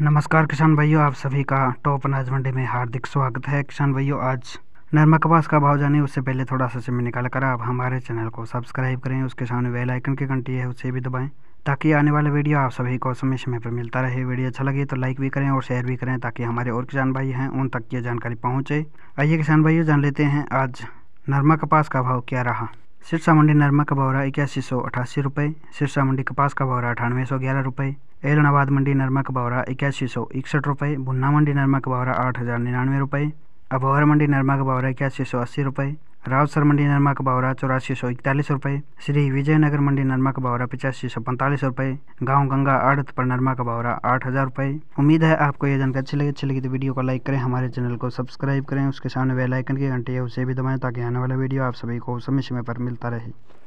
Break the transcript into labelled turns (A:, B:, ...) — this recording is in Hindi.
A: नमस्कार किसान भाइयों आप सभी का टॉप अनाज मंडी में हार्दिक स्वागत है किसान भाइयों आज नरमा कपास का भाव जाने उससे पहले थोड़ा सा समय निकाल कर आप हमारे चैनल को सब्सक्राइब करें उसके सामने बेल आइकन की घंटी है उसे भी दबाएं ताकि आने वाले वीडियो आप सभी को समय समय पर मिलता रहे वीडियो अच्छा लगे तो लाइक भी करें और शेयर भी करें ताकि हमारे और किसान भाई हैं उन तक ये जानकारी पहुँचे आइए किसान भाइयों जान लेते हैं आज नरमा कपास का भाव क्या रहा सिरसा मंडी नरमा का भावरा इक्यासी सौ अठासी रुपये सिरसा मंडी कपास का भावरा अठानवे सौ ग्यारह रुपये एलनाबाद मंडी नरमा का भावरा इक्यासी सौ इकसठ रुपये भुन्ना मंडी नरमा का भावरा आठ हज़ार निन्यानवे रुपये अभौर मंडी नरमा का भावरा इक्यासी सौ अस्सी रुपये रावसर सर मंडी नरमा का बावरा चौरासी सौ इकतालीस रुपये श्री विजयनगर मंडी नरमा का बावरा पचासी सौ पैंतालीस रुपये गाँव गंगा आड़त पर नरमा का बावरा आठ हज़ार रुपये उम्मीद है आपको यह जानकारी अच्छी लगी अच्छी लगी तो वीडियो को लाइक करें हमारे चैनल को सब्सक्राइब करें उसके सामने बेलाइकन की घंटे उसे भी दबाएँ ताकि आने वाला वीडियो आप सभी को समय समय पर मिलता रहे